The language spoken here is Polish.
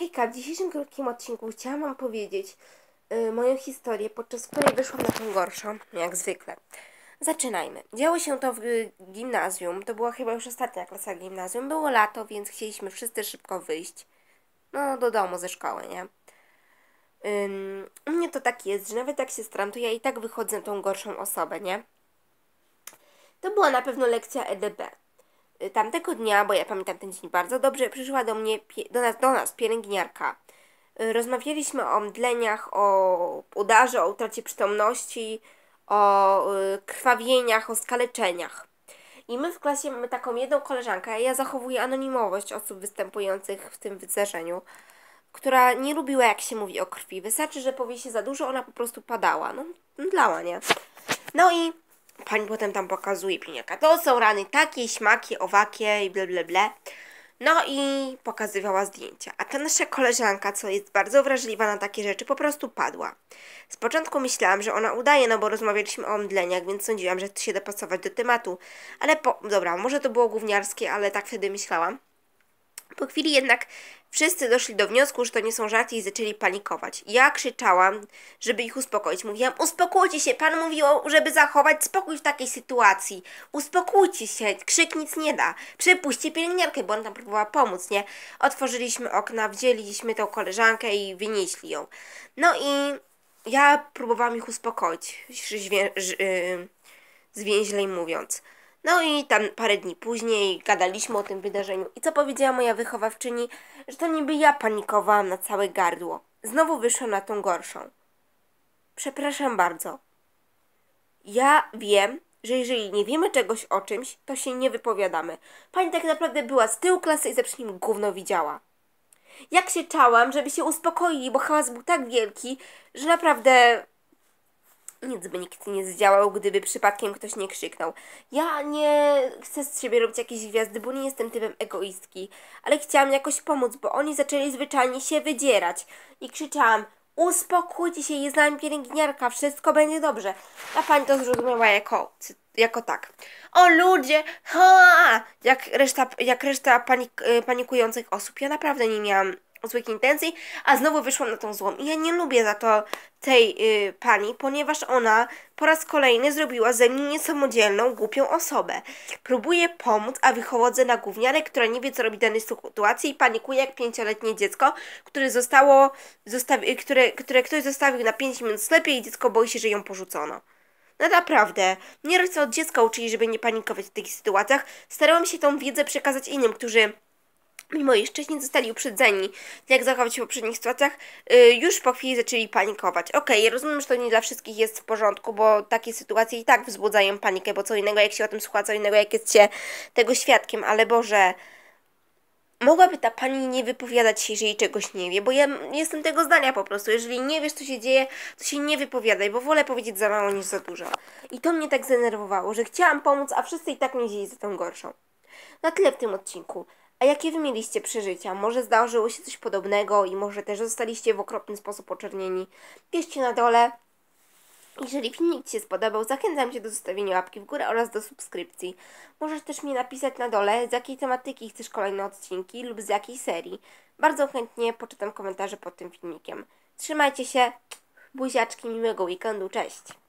Hejka, w dzisiejszym krótkim odcinku chciałam Wam powiedzieć y, moją historię, podczas której wyszłam na tą gorszą, jak zwykle. Zaczynajmy. Działo się to w y, gimnazjum, to była chyba już ostatnia klasa gimnazjum, było lato, więc chcieliśmy wszyscy szybko wyjść, no do domu ze szkoły, nie? u mnie to tak jest, że nawet jak się stram, to ja i tak wychodzę tą gorszą osobę, nie? To była na pewno lekcja EDB. Y, tamtego dnia, bo ja pamiętam ten dzień bardzo dobrze, przyszła do mnie, do nas, do nas pielęgniarka. Y, rozmawialiśmy o mdleniach, o udarze, o utracie przytomności, o y, krwawieniach, o skaleczeniach. I my w klasie mamy taką jedną koleżankę, ja zachowuję anonimowość osób występujących w tym wydarzeniu, która nie lubiła jak się mówi o krwi. Wystarczy, że powie się za dużo, ona po prostu padała. No, mdlała, nie? No i pani potem tam pokazuje pieniaka. To są rany takie, śmakie, owakie i bla bla bla. No i pokazywała zdjęcia. A ta nasza koleżanka, co jest bardzo wrażliwa na takie rzeczy, po prostu padła. Z początku myślałam, że ona udaje, no bo rozmawialiśmy o omdleniach, więc sądziłam, że to się dopasować do tematu. Ale po... dobra, może to było gówniarskie, ale tak wtedy myślałam. Po chwili jednak wszyscy doszli do wniosku, że to nie są żarty i zaczęli panikować. Ja krzyczałam, żeby ich uspokoić. Mówiłam, uspokójcie się, pan mówił, żeby zachować spokój w takiej sytuacji. Uspokójcie się, krzyk nic nie da. Przepuśćcie pielęgniarkę, bo ona tam próbowała pomóc, nie? Otworzyliśmy okna, wzięliśmy tą koleżankę i wynieśli ją. No i ja próbowałam ich uspokoić, zwięźlej y, mówiąc. No i tam parę dni później gadaliśmy o tym wydarzeniu. I co powiedziała moja wychowawczyni? Że to niby ja panikowałam na całe gardło. Znowu wyszła na tą gorszą. Przepraszam bardzo. Ja wiem, że jeżeli nie wiemy czegoś o czymś, to się nie wypowiadamy. Pani tak naprawdę była z tyłu klasy i zawsze nim gówno widziała. Jak się czałam, żeby się uspokoili, bo hałas był tak wielki, że naprawdę nic by nikt nie zdziałał, gdyby przypadkiem ktoś nie krzyknął. Ja nie chcę z siebie robić jakiejś gwiazdy, bo nie jestem typem egoistki, ale chciałam jakoś pomóc, bo oni zaczęli zwyczajnie się wydzierać. I krzyczałam, uspokójcie się, jest z nami pielęgniarka, wszystko będzie dobrze. A pani to zrozumiała jako, jako tak. O ludzie, ha! Jak reszta, jak reszta panik, y, panikujących osób. Ja naprawdę nie miałam złych intencji, a znowu wyszłam na tą złą. I ja nie lubię za to tej yy, pani, ponieważ ona po raz kolejny zrobiła ze mnie niesamodzielną, głupią osobę. Próbuję pomóc, a wychodzę na gówniarę, która nie wie, co robi w danej sytuacji i panikuje jak pięcioletnie dziecko, które zostało, zostawi, y, które, które ktoś zostawił na pięć minut sklepie i dziecko boi się, że ją porzucono. No naprawdę, nie rodzice od dziecka uczyli, żeby nie panikować w takich sytuacjach. Starałam się tą wiedzę przekazać innym, którzy Mimo iż wcześniej zostali uprzedzeni, tak jak zachować się w poprzednich sytuacjach, y, już po chwili zaczęli panikować. Okej, okay, rozumiem, że to nie dla wszystkich jest w porządku, bo takie sytuacje i tak wzbudzają panikę, bo co innego jak się o tym słucha, co innego jak jest się tego świadkiem, ale Boże, mogłaby ta pani nie wypowiadać się, jeżeli czegoś nie wie, bo ja jestem tego zdania po prostu. Jeżeli nie wiesz, co się dzieje, to się nie wypowiadaj, bo wolę powiedzieć za mało niż za dużo. I to mnie tak zdenerwowało, że chciałam pomóc, a wszyscy i tak mnie wzięli za tą gorszą. Na tyle w tym odcinku. A jakie wy mieliście przeżycia? Może zdarzyło się coś podobnego i może też zostaliście w okropny sposób oczernieni? Piszcie na dole. Jeżeli filmik Ci się spodobał, zachęcam Cię do zostawienia łapki w górę oraz do subskrypcji. Możesz też mi napisać na dole, z jakiej tematyki chcesz kolejne odcinki lub z jakiej serii. Bardzo chętnie poczytam komentarze pod tym filmikiem. Trzymajcie się, buziaczki, miłego weekendu, cześć!